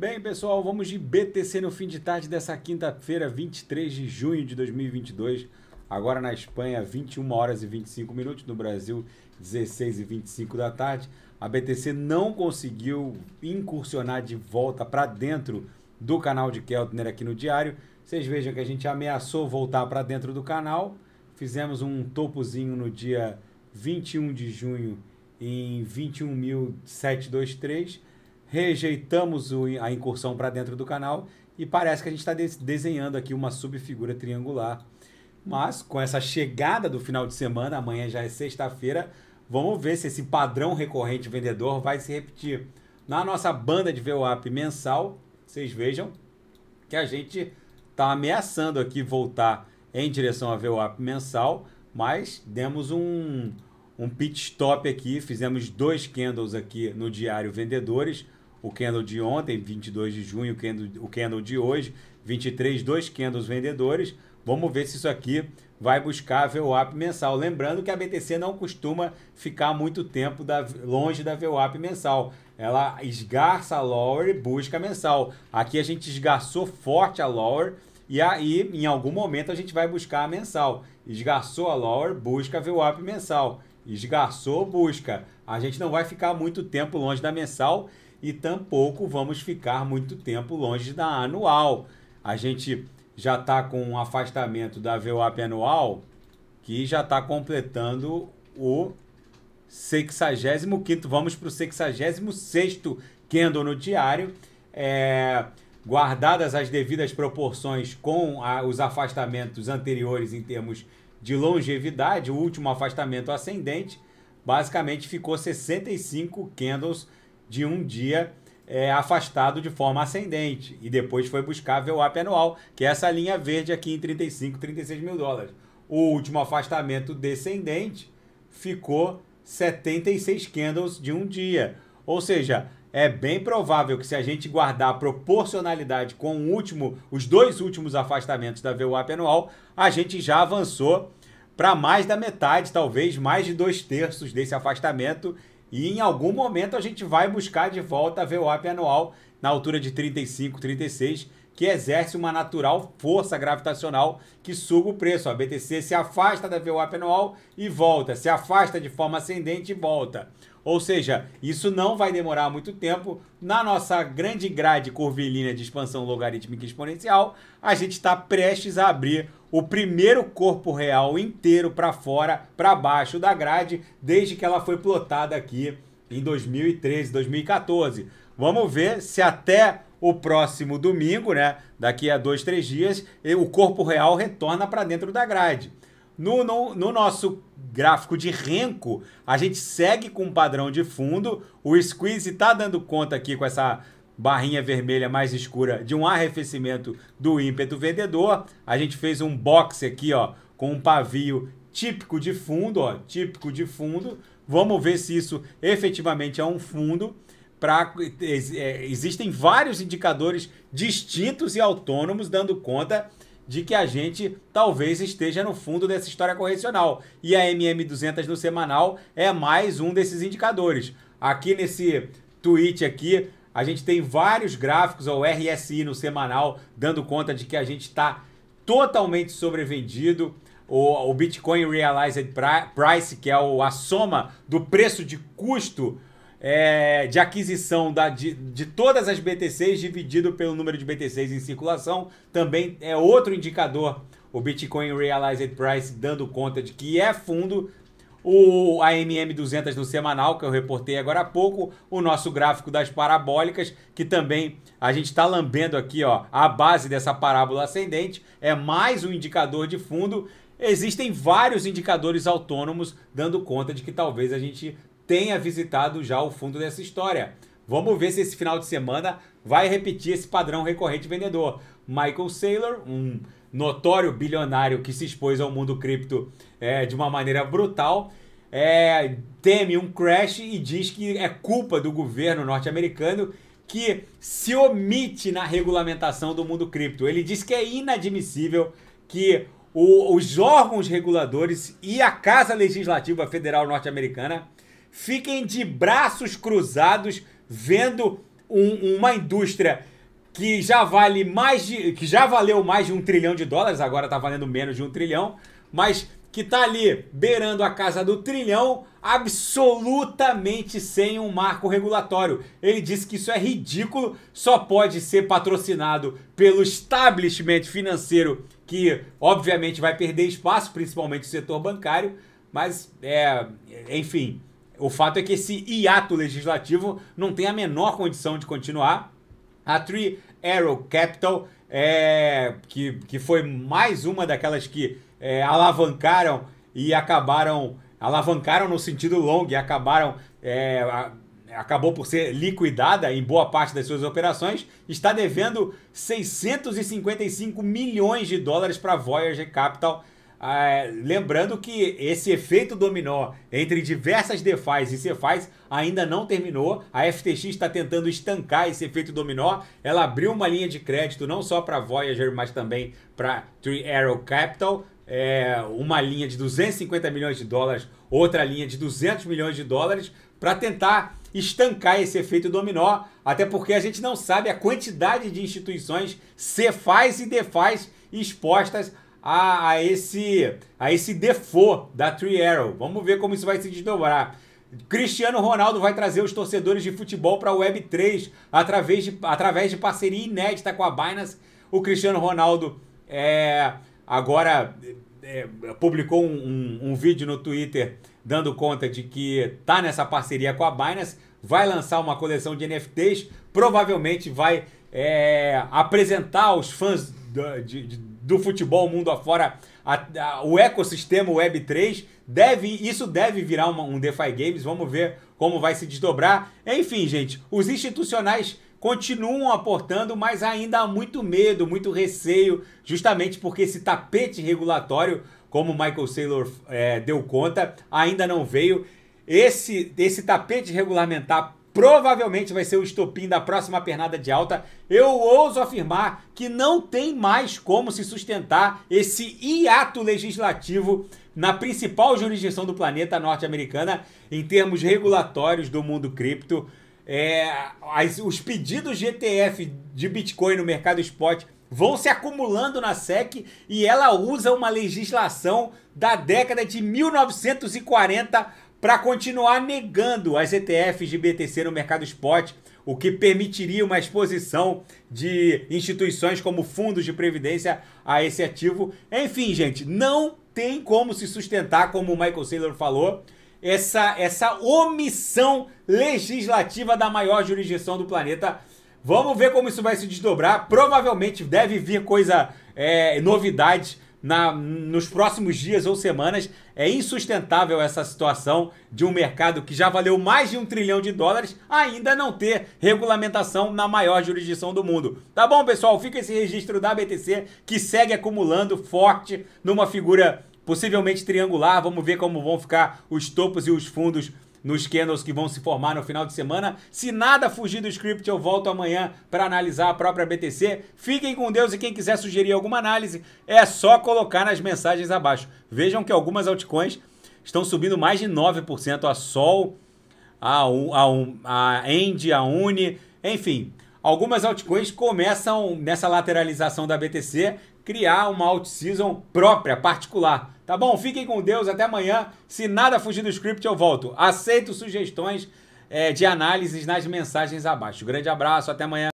Bem, pessoal, vamos de BTC no fim de tarde dessa quinta-feira, 23 de junho de 2022. Agora na Espanha, 21 horas e 25 minutos, no Brasil, 16 e 25 da tarde. A BTC não conseguiu incursionar de volta para dentro do canal de Keltner aqui no diário. Vocês vejam que a gente ameaçou voltar para dentro do canal. Fizemos um topozinho no dia 21 de junho em 21.723 rejeitamos o, a incursão para dentro do canal e parece que a gente está de, desenhando aqui uma subfigura triangular. Mas com essa chegada do final de semana, amanhã já é sexta-feira, vamos ver se esse padrão recorrente vendedor vai se repetir. Na nossa banda de VWAP mensal, vocês vejam que a gente está ameaçando aqui voltar em direção a VWAP mensal, mas demos um, um pit stop aqui, fizemos dois candles aqui no diário vendedores, o candle de ontem, 22 de junho, o candle, o candle de hoje, 23, dois candles vendedores. Vamos ver se isso aqui vai buscar a VWAP mensal. Lembrando que a BTC não costuma ficar muito tempo da, longe da VWAP mensal. Ela esgarça a lower e busca a mensal. Aqui a gente esgarçou forte a lower e aí em algum momento a gente vai buscar a mensal. Esgarçou a lower, busca a VWAP mensal. Esgarçou, busca. A gente não vai ficar muito tempo longe da mensal e tampouco vamos ficar muito tempo longe da anual. A gente já está com um afastamento da VWAP anual que já está completando o 65 vamos para o 66 candle no diário. É, guardadas as devidas proporções com a, os afastamentos anteriores em termos de longevidade, o último afastamento ascendente, basicamente ficou 65 candles de um dia é, afastado de forma ascendente. E depois foi buscar a VWAP anual, que é essa linha verde aqui em 35, 36 mil dólares. O último afastamento descendente ficou 76 candles de um dia. Ou seja, é bem provável que se a gente guardar a proporcionalidade com o último, os dois últimos afastamentos da VWAP anual, a gente já avançou para mais da metade, talvez mais de dois terços desse afastamento e em algum momento a gente vai buscar de volta a VWAP anual na altura de 35, 36, que exerce uma natural força gravitacional que suga o preço. A BTC se afasta da VWAP anual e volta, se afasta de forma ascendente e volta. Ou seja, isso não vai demorar muito tempo. Na nossa grande grade curvilínea de expansão logarítmica exponencial, a gente está prestes a abrir o primeiro corpo real inteiro para fora, para baixo da grade, desde que ela foi plotada aqui em 2013, 2014. Vamos ver se até o próximo domingo, né? Daqui a dois, três dias, o corpo real retorna para dentro da grade. No, no, no, nosso gráfico de renco, a gente segue com o padrão de fundo. O squeeze está dando conta aqui com essa barrinha vermelha mais escura de um arrefecimento do ímpeto vendedor. A gente fez um box aqui, ó, com um pavio típico de fundo, ó, típico de fundo. Vamos ver se isso efetivamente é um fundo. Pra, é, existem vários indicadores distintos e autônomos dando conta de que a gente talvez esteja no fundo dessa história correcional. E a MM200 no semanal é mais um desses indicadores. Aqui nesse tweet aqui, a gente tem vários gráficos, ao RSI no semanal, dando conta de que a gente está totalmente sobrevendido. O, o Bitcoin Realized Price, que é o, a soma do preço de custo é, de aquisição da, de, de, todas as BTCs dividido pelo número de BTCs em circulação, também é outro indicador. O Bitcoin Realized Price dando conta de que é fundo, o AMM200 no semanal, que eu reportei agora há pouco, o nosso gráfico das parabólicas, que também a gente está lambendo aqui, ó, a base dessa parábola ascendente, é mais um indicador de fundo. Existem vários indicadores autônomos dando conta de que talvez a gente tenha visitado já o fundo dessa história. Vamos ver se esse final de semana vai repetir esse padrão recorrente vendedor. Michael Saylor, um notório bilionário que se expôs ao mundo cripto é, de uma maneira brutal, é, teme um crash e diz que é culpa do governo norte-americano que se omite na regulamentação do mundo cripto. Ele diz que é inadmissível que o, os órgãos reguladores e a Casa Legislativa Federal norte-americana fiquem de braços cruzados vendo um, uma indústria que já vale mais de. que já valeu mais de um trilhão de dólares, agora está valendo menos de um trilhão, mas que está ali beirando a casa do trilhão, absolutamente sem um marco regulatório. Ele disse que isso é ridículo, só pode ser patrocinado pelo establishment financeiro, que obviamente vai perder espaço, principalmente o setor bancário, mas é, enfim, o fato é que esse hiato legislativo não tem a menor condição de continuar. A Tree Arrow Capital, é, que, que foi mais uma daquelas que é, alavancaram e acabaram. Alavancaram no sentido longo e acabaram. É, a, acabou por ser liquidada em boa parte das suas operações, está devendo 655 milhões de dólares para a Voyager Capital. Ah, é, lembrando que esse efeito dominó entre diversas DeFi e CeFi's ainda não terminou. A FTX está tentando estancar esse efeito dominó. Ela abriu uma linha de crédito não só para Voyager, mas também para Three Arrow Capital. É, uma linha de 250 milhões de dólares, outra linha de 200 milhões de dólares, para tentar estancar esse efeito dominó, até porque a gente não sabe a quantidade de instituições CeFi's e DeFi expostas a, a, esse, a esse default da Three Arrow. Vamos ver como isso vai se desdobrar. Cristiano Ronaldo vai trazer os torcedores de futebol para a Web3 através de, através de parceria inédita com a Binance. O Cristiano Ronaldo é, agora é, é, publicou um, um, um, vídeo no Twitter dando conta de que tá nessa parceria com a Binance, vai lançar uma coleção de NFTs, provavelmente vai é, apresentar aos fãs de, de do futebol mundo afora, a, a, o ecossistema Web3, deve, isso deve virar uma, um DeFi Games, vamos ver como vai se desdobrar. Enfim, gente, os institucionais continuam aportando, mas ainda há muito medo, muito receio, justamente porque esse tapete regulatório, como Michael Saylor é, deu conta, ainda não veio. Esse, esse tapete regulamentar provavelmente vai ser o estopim da próxima pernada de alta. Eu ouso afirmar que não tem mais como se sustentar esse hiato legislativo na principal jurisdição do planeta norte-americana em termos regulatórios do mundo cripto. É, as, os pedidos de ETF de Bitcoin no mercado spot vão se acumulando na SEC e ela usa uma legislação da década de 1940 para continuar negando as ETFs de BTC no mercado spot, o que permitiria uma exposição de instituições como fundos de previdência a esse ativo. Enfim, gente, não tem como se sustentar, como o Michael Saylor falou, essa, essa omissão legislativa da maior jurisdição do planeta. Vamos ver como isso vai se desdobrar. Provavelmente deve vir coisa, é, novidades na, nos próximos dias ou semanas. É insustentável essa situação de um mercado que já valeu mais de um trilhão de dólares ainda não ter regulamentação na maior jurisdição do mundo. Tá bom, pessoal? Fica esse registro da BTC que segue acumulando forte numa figura possivelmente triangular. Vamos ver como vão ficar os topos e os fundos nos candles que vão se formar no final de semana. Se nada fugir do script, eu volto amanhã para analisar a própria BTC. Fiquem com Deus e quem quiser sugerir alguma análise, é só colocar nas mensagens abaixo. Vejam que algumas altcoins estão subindo mais de 9%. A Sol, a, a, a End, a Uni, enfim. Algumas altcoins começam nessa lateralização da BTC criar uma alt-season própria, particular. Tá bom? Fiquem com Deus. Até amanhã. Se nada fugir do script, eu volto. Aceito sugestões é, de análises nas mensagens abaixo. Grande abraço. Até amanhã.